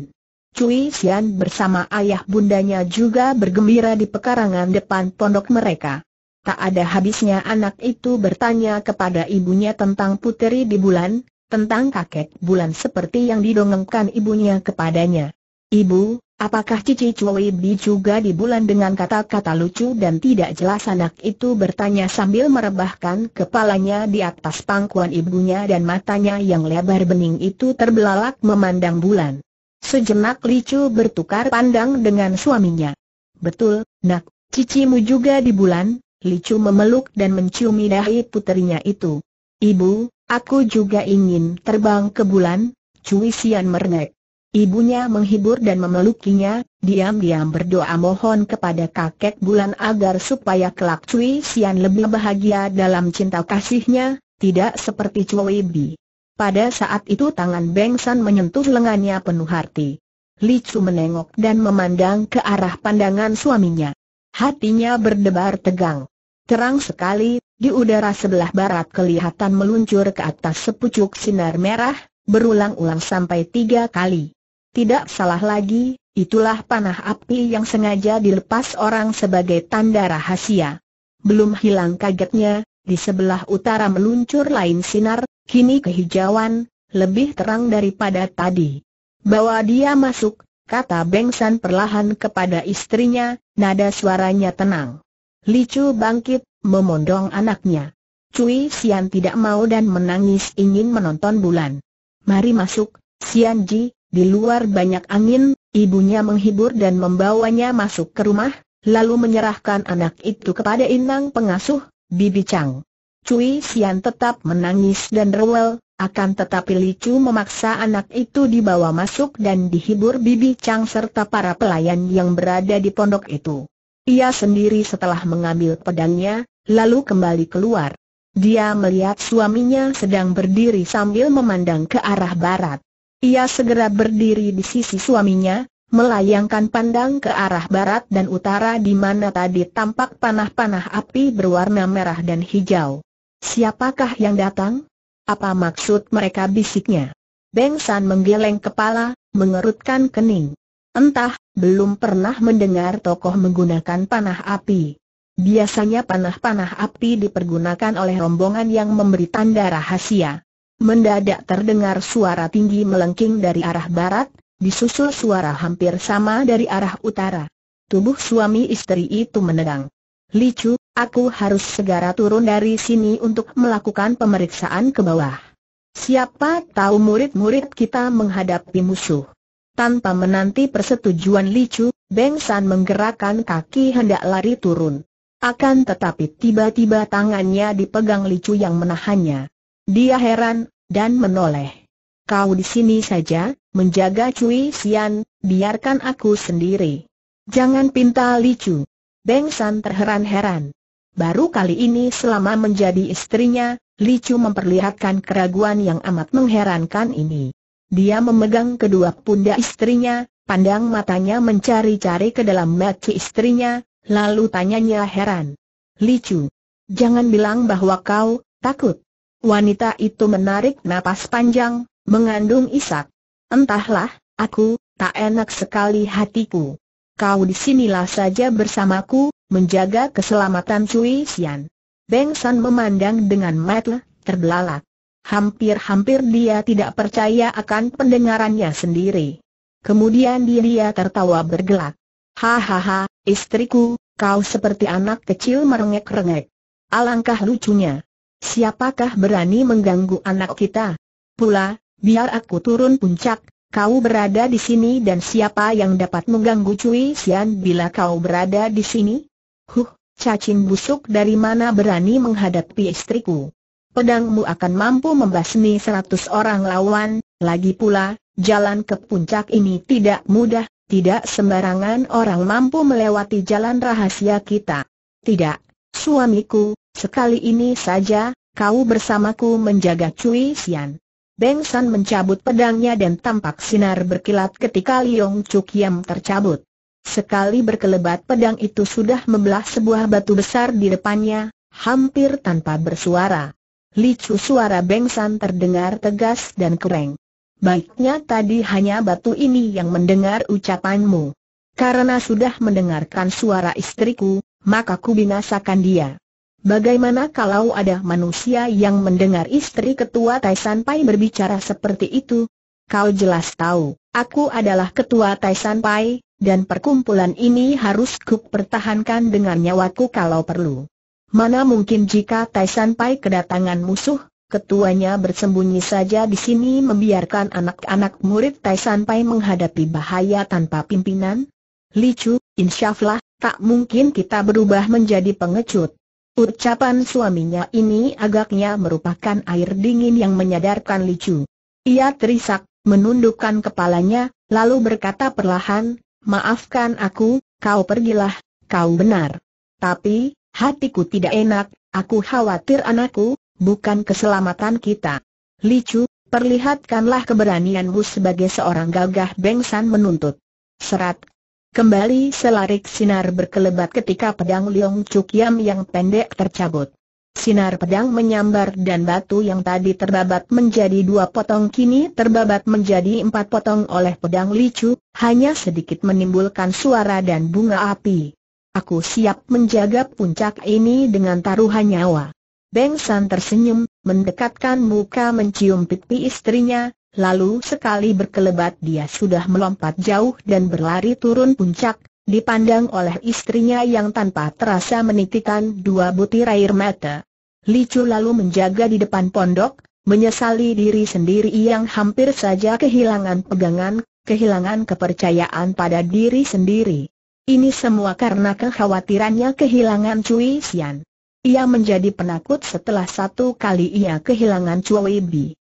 Cui Xian bersama ayah bundanya juga bergembira di pekarangan depan pondok mereka. Tak ada habisnya anak itu bertanya kepada ibunya tentang puteri di bulan, tentang kakek bulan seperti yang didongengkan ibunya kepadanya. Ibu, apakah Cici Cui Bi juga di bulan dengan kata-kata lucu dan tidak jelas anak itu bertanya sambil merebahkan kepalanya di atas pangkuan ibunya dan matanya yang lebar bening itu terbelalak memandang bulan. Sejenak Licu bertukar pandang dengan suaminya. Betul, nak, cicimu juga di bulan, Licu memeluk dan menciumi dahi puterinya itu. Ibu, Aku juga ingin terbang ke bulan, Cui Sian merengek. Ibunya menghibur dan memelukinya, diam-diam berdoa mohon kepada kakek bulan agar supaya kelak Cui Sian lebih bahagia dalam cinta kasihnya, tidak seperti Cui Bi. Pada saat itu tangan Beng San menyentuh lengannya penuh hati. Li Chu menengok dan memandang ke arah pandangan suaminya. Hatinya berdebar tegang. Terang sekali, di udara sebelah barat kelihatan meluncur ke atas sepucuk sinar merah, berulang-ulang sampai tiga kali. Tidak salah lagi, itulah panah api yang sengaja dilepas orang sebagai tanda rahasia. Belum hilang kagetnya, di sebelah utara meluncur lain sinar, kini kehijauan, lebih terang daripada tadi. Bawa dia masuk, kata Bengsan perlahan kepada istrinya, nada suaranya tenang. Chu bangkit, memondong anaknya. Cui Sian tidak mau dan menangis ingin menonton bulan. Mari masuk, Sian Ji, di luar banyak angin, ibunya menghibur dan membawanya masuk ke rumah, lalu menyerahkan anak itu kepada inang pengasuh, Bibi Chang. Cui Sian tetap menangis dan rewel, akan tetapi Licu memaksa anak itu dibawa masuk dan dihibur Bibi Chang serta para pelayan yang berada di pondok itu. Ia sendiri setelah mengambil pedangnya, lalu kembali keluar. Dia melihat suaminya sedang berdiri sambil memandang ke arah barat. Ia segera berdiri di sisi suaminya, melayangkan pandang ke arah barat dan utara di mana tadi tampak panah-panah api berwarna merah dan hijau. Siapakah yang datang? Apa maksud mereka bisiknya? Beng San menggeleng kepala, mengerutkan kening. Entah, belum pernah mendengar tokoh menggunakan panah api. Biasanya panah-panah api dipergunakan oleh rombongan yang memberi tanda rahasia. Mendadak terdengar suara tinggi melengking dari arah barat, disusul suara hampir sama dari arah utara. Tubuh suami istri itu menegang. Licu, aku harus segera turun dari sini untuk melakukan pemeriksaan ke bawah. Siapa tahu murid-murid kita menghadapi musuh. Tanpa menanti persetujuan Licu, Beng San menggerakkan kaki hendak lari turun. Akan tetapi tiba-tiba tangannya dipegang Chu yang menahannya. Dia heran, dan menoleh. Kau di sini saja, menjaga Cui Sian, biarkan aku sendiri. Jangan pinta Licu. Beng San terheran-heran. Baru kali ini selama menjadi istrinya, Licu memperlihatkan keraguan yang amat mengherankan ini. Dia memegang kedua pundak istrinya, pandang matanya mencari-cari ke dalam mata istrinya, lalu tanyanya heran. Licu, jangan bilang bahwa kau takut. Wanita itu menarik napas panjang, mengandung isak. Entahlah, aku tak enak sekali hatiku. Kau disinilah saja bersamaku, menjaga keselamatan Cui Xian. Beng San memandang dengan mata terbelalak hampir-hampir dia tidak percaya akan pendengarannya sendiri. Kemudian dia tertawa bergelak. Hahaha, istriku, kau seperti anak kecil merengek-rengek. Alangkah lucunya. Siapakah berani mengganggu anak kita? Pula, biar aku turun puncak, kau berada di sini dan siapa yang dapat mengganggu Cui Sian bila kau berada di sini? Huh, cacing busuk dari mana berani menghadapi istriku? pedangmu akan mampu membasmi seratus orang lawan, lagi pula, jalan ke puncak ini tidak mudah, tidak sembarangan orang mampu melewati jalan rahasia kita. Tidak, suamiku, sekali ini saja, kau bersamaku menjaga Cui Xian. Beng San mencabut pedangnya dan tampak sinar berkilat ketika Liong Chuk Yam tercabut. Sekali berkelebat pedang itu sudah membelah sebuah batu besar di depannya, hampir tanpa bersuara. Licu suara Bengsan terdengar tegas dan kereng. Baiknya tadi hanya batu ini yang mendengar ucapanmu. Karena sudah mendengarkan suara istriku, maka ku binasakan dia. Bagaimana kalau ada manusia yang mendengar istri ketua Tai Pai berbicara seperti itu? Kau jelas tahu, aku adalah ketua Tai Pai, dan perkumpulan ini harus pertahankan dengan nyawaku kalau perlu. Mana mungkin jika Tai Pai kedatangan musuh, ketuanya bersembunyi saja di sini membiarkan anak-anak murid Tai Pai menghadapi bahaya tanpa pimpinan? Licu, Allah tak mungkin kita berubah menjadi pengecut. Ucapan suaminya ini agaknya merupakan air dingin yang menyadarkan Licu. Ia terisak, menundukkan kepalanya, lalu berkata perlahan, maafkan aku, kau pergilah, kau benar. Tapi, Hatiku tidak enak, aku khawatir anakku, bukan keselamatan kita. Licu, perlihatkanlah keberanianmu sebagai seorang gagah bengsan menuntut. Serat. Kembali selarik sinar berkelebat ketika pedang Liong Chuk Yam yang pendek tercabut. Sinar pedang menyambar dan batu yang tadi terbabat menjadi dua potong kini terbabat menjadi empat potong oleh pedang licu, hanya sedikit menimbulkan suara dan bunga api. Aku siap menjaga puncak ini dengan taruhan nyawa. Beng San tersenyum, mendekatkan muka mencium pipi istrinya, lalu sekali berkelebat dia sudah melompat jauh dan berlari turun puncak, dipandang oleh istrinya yang tanpa terasa menitikan dua butir air mata. Licu lalu menjaga di depan pondok, menyesali diri sendiri yang hampir saja kehilangan pegangan, kehilangan kepercayaan pada diri sendiri. Ini semua karena kekhawatirannya kehilangan Cui Sian. Ia menjadi penakut setelah satu kali ia kehilangan Cui Bi.